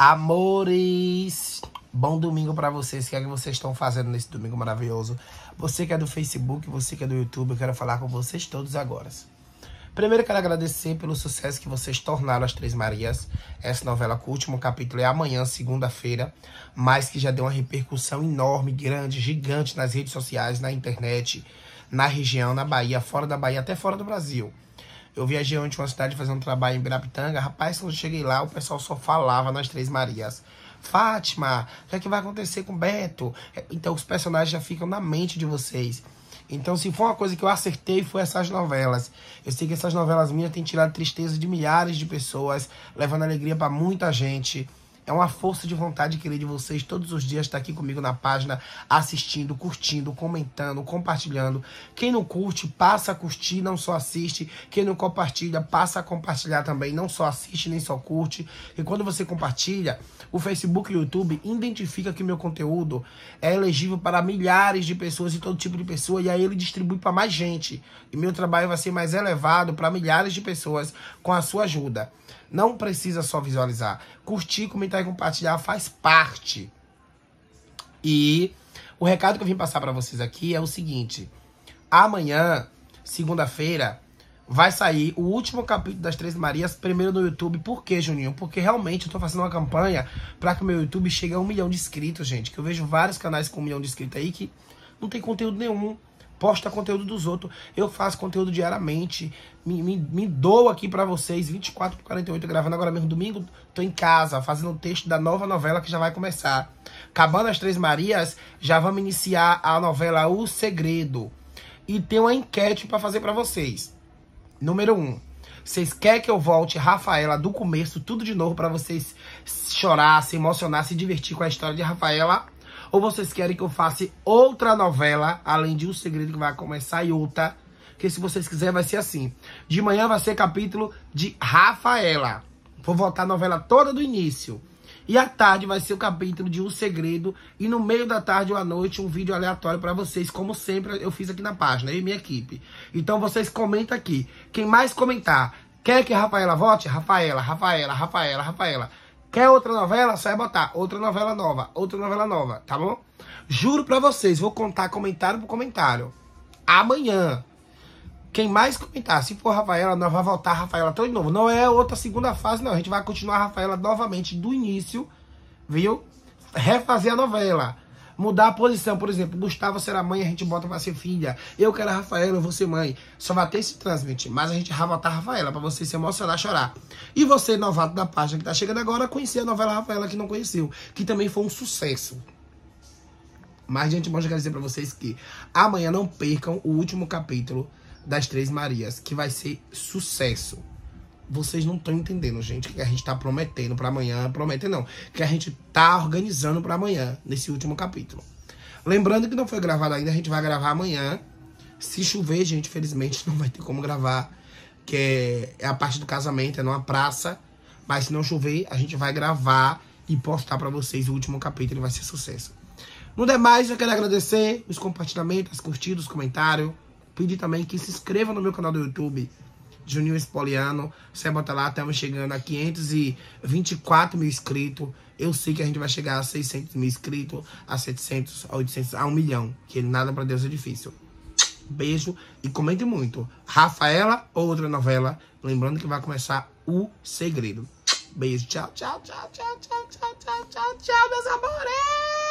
Amores, bom domingo para vocês. O que é que vocês estão fazendo nesse domingo maravilhoso? Você que é do Facebook, você que é do YouTube, eu quero falar com vocês todos agora. Primeiro quero agradecer pelo sucesso que vocês tornaram as Três Marias. Essa novela com o último capítulo é amanhã, segunda-feira, mas que já deu uma repercussão enorme, grande, gigante nas redes sociais, na internet, na região, na Bahia, fora da Bahia, até fora do Brasil. Eu viajei ontem uma cidade fazendo um trabalho em Birapitanga. Rapaz, quando eu cheguei lá, o pessoal só falava nas Três Marias. Fátima, o que, é que vai acontecer com Beto? É, então os personagens já ficam na mente de vocês. Então, se for uma coisa que eu acertei, foi essas novelas. Eu sei que essas novelas minhas têm tirado tristeza de milhares de pessoas, levando alegria para muita gente. É uma força de vontade querer de vocês todos os dias estar aqui comigo na página, assistindo, curtindo, comentando, compartilhando. Quem não curte, passa a curtir, não só assiste. Quem não compartilha, passa a compartilhar também, não só assiste, nem só curte. E quando você compartilha, o Facebook e o YouTube identifica que meu conteúdo é elegível para milhares de pessoas e todo tipo de pessoa, e aí ele distribui para mais gente. E meu trabalho vai ser mais elevado para milhares de pessoas com a sua ajuda. Não precisa só visualizar. Curtir, comentar e compartilhar faz parte. E o recado que eu vim passar para vocês aqui é o seguinte: amanhã, segunda-feira, vai sair o último capítulo das Três Marias, primeiro no YouTube. Por quê, Juninho? Porque realmente eu tô fazendo uma campanha para que o meu YouTube chegue a um milhão de inscritos, gente. Que eu vejo vários canais com um milhão de inscritos aí que não tem conteúdo nenhum posta conteúdo dos outros. Eu faço conteúdo diariamente. Me, me, me dou aqui para vocês, 24 por 48, gravando agora mesmo. Domingo, tô em casa, fazendo o texto da nova novela que já vai começar. Acabando as Três Marias, já vamos iniciar a novela O Segredo. E tem uma enquete para fazer para vocês. Número 1. Um, vocês querem que eu volte Rafaela do começo, tudo de novo, para vocês chorar, se emocionar, se divertir com a história de Rafaela? Ou vocês querem que eu faça outra novela, além de um segredo que vai começar e outra? Que se vocês quiserem vai ser assim. De manhã vai ser capítulo de Rafaela. Vou voltar a novela toda do início. E à tarde vai ser o capítulo de um segredo. E no meio da tarde ou à noite, um vídeo aleatório para vocês, como sempre eu fiz aqui na página, e minha equipe. Então vocês comentam aqui. Quem mais comentar, quer que a Rafaela vote? Rafaela, Rafaela, Rafaela, Rafaela. Quer outra novela? Só é botar outra novela nova, outra novela nova, tá bom? Juro pra vocês, vou contar comentário por comentário. Amanhã. Quem mais comentar, se for Rafaela, nós vai voltar a Rafaela tão de novo. Não é outra segunda fase, não. A gente vai continuar a Rafaela novamente do início, viu? Refazer a novela. Mudar a posição, por exemplo, Gustavo será mãe, a gente bota pra ser filha. Eu quero a Rafaela, eu vou ser mãe. Só vai ter esse transmitir mas a gente vai botar a Rafaela pra você se emocionar, chorar. E você, novato da página que tá chegando agora, conhecer a novela Rafaela que não conheceu, que também foi um sucesso. Mas, gente, bom, eu quero dizer pra vocês que amanhã não percam o último capítulo das Três Marias, que vai ser sucesso. Vocês não estão entendendo, gente, que a gente está prometendo para amanhã, prometendo não, que a gente está organizando para amanhã, nesse último capítulo. Lembrando que não foi gravado ainda, a gente vai gravar amanhã. Se chover, gente, felizmente não vai ter como gravar, que é, é a parte do casamento, é numa praça. Mas se não chover, a gente vai gravar e postar para vocês o último capítulo, vai ser sucesso. No demais, eu quero agradecer os compartilhamentos, as curtidas, os comentários. Pedir também que se inscreva no meu canal do YouTube. Juninho Espoliano, bota lá, estamos chegando a 524 mil inscritos. Eu sei que a gente vai chegar a 600 mil inscritos, a 700, a 800, a 1 milhão. Que nada para Deus é difícil. Beijo e comente muito. Rafaela ou outra novela. Lembrando que vai começar o segredo. Beijo. Tchau, tchau, tchau, tchau, tchau, tchau, tchau, tchau, tchau, meus amores.